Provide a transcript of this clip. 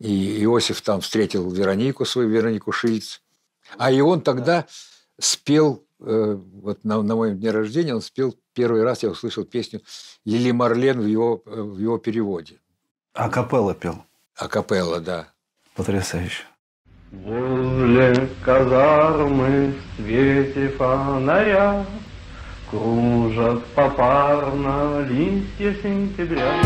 И Иосиф там встретил Веронику, свою Веронику Шильц. А и он тогда спел, э, вот на, на моем дне рождения он спел первый раз, я услышал песню Лили Марлен в его, э, в его переводе. А капелла пел? А капелла, да. Потрясающе. Возле казармы в свете фонаря Кружат попарно листья сентября.